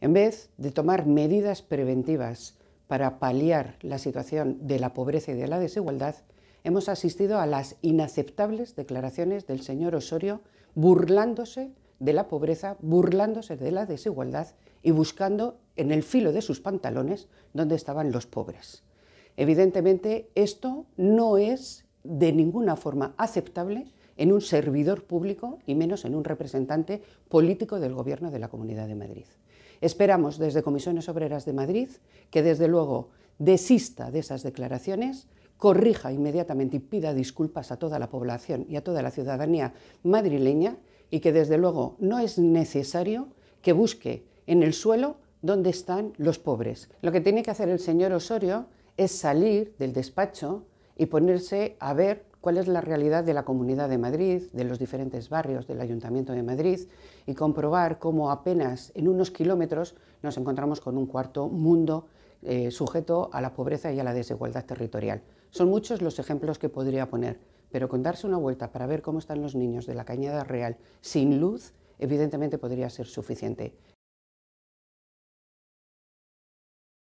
en vez de tomar medidas preventivas para paliar la situación de la pobreza y de la desigualdad, hemos asistido a las inaceptables declaraciones del señor Osorio burlándose de la pobreza, burlándose de la desigualdad y buscando en el filo de sus pantalones donde estaban los pobres. Evidentemente, esto no es de ninguna forma aceptable en un servidor público y menos en un representante político del Gobierno de la Comunidad de Madrid. Esperamos desde Comisiones Obreras de Madrid que desde luego desista de esas declaraciones, corrija inmediatamente y pida disculpas a toda la población y a toda la ciudadanía madrileña y que desde luego no es necesario que busque en el suelo dónde están los pobres. Lo que tiene que hacer el señor Osorio es salir del despacho y ponerse a ver cuál es la realidad de la Comunidad de Madrid, de los diferentes barrios del Ayuntamiento de Madrid y comprobar cómo apenas en unos kilómetros nos encontramos con un cuarto mundo eh, sujeto a la pobreza y a la desigualdad territorial. Son muchos los ejemplos que podría poner, pero con darse una vuelta para ver cómo están los niños de la Cañada Real sin luz, evidentemente podría ser suficiente.